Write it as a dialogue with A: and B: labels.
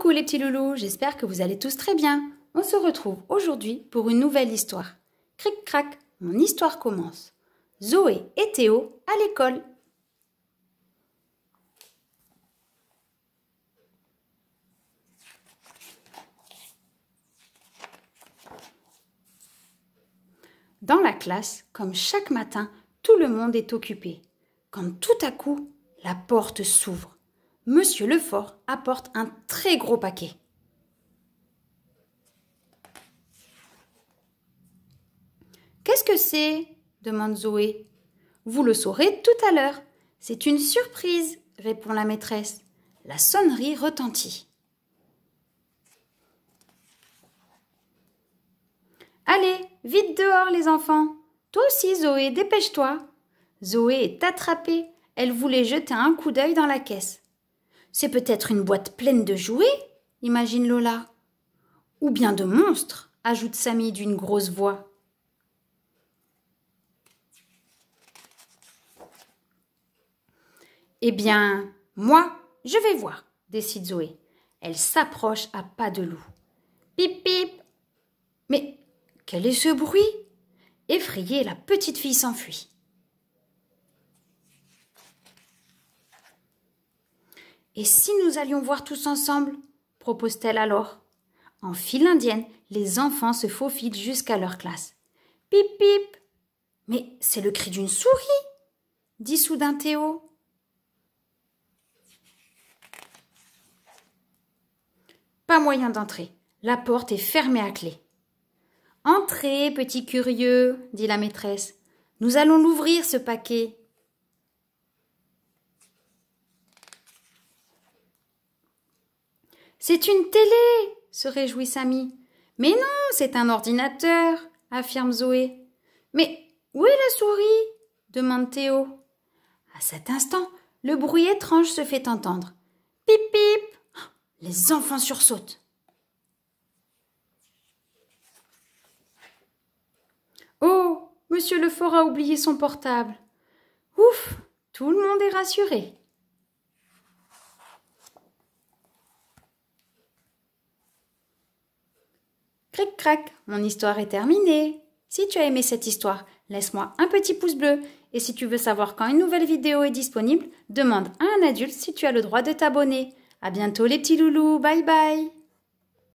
A: Coucou les petits loulous, j'espère que vous allez tous très bien. On se retrouve aujourd'hui pour une nouvelle histoire. Cric-crac, mon histoire commence. Zoé et Théo à l'école. Dans la classe, comme chaque matin, tout le monde est occupé. Quand tout à coup, la porte s'ouvre. Monsieur Lefort apporte un très gros paquet. Qu'est-ce que c'est demande Zoé. Vous le saurez tout à l'heure. C'est une surprise, répond la maîtresse. La sonnerie retentit. Allez, vite dehors les enfants. Toi aussi, Zoé, dépêche-toi. Zoé est attrapée. Elle voulait jeter un coup d'œil dans la caisse. C'est peut-être une boîte pleine de jouets, imagine Lola. Ou bien de monstres, ajoute Samy d'une grosse voix. Eh bien, moi, je vais voir, décide Zoé. Elle s'approche à pas de loup. Pip pip Mais quel est ce bruit Effrayée, la petite fille s'enfuit. Et si nous allions voir tous ensemble propose-t-elle alors. En file indienne, les enfants se faufilent jusqu'à leur classe. Pip pip Mais c'est le cri d'une souris dit soudain Théo. Pas moyen d'entrer. La porte est fermée à clé. Entrez, petit curieux, dit la maîtresse. Nous allons l'ouvrir, ce paquet. C'est une télé se réjouit Samy. Mais non, c'est un ordinateur, affirme Zoé. Mais où est la souris demande Théo. À cet instant, le bruit étrange se fait entendre. Pip pip Les enfants sursautent. Oh Monsieur Lefort a oublié son portable. Ouf Tout le monde est rassuré. Cric-crac, mon histoire est terminée. Si tu as aimé cette histoire, laisse-moi un petit pouce bleu. Et si tu veux savoir quand une nouvelle vidéo est disponible, demande à un adulte si tu as le droit de t'abonner. À bientôt les petits loulous, bye bye